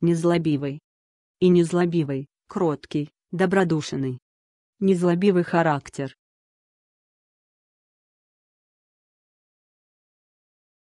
незлобивый. И незлобивый, кроткий, добродушный. Незлобивый характер,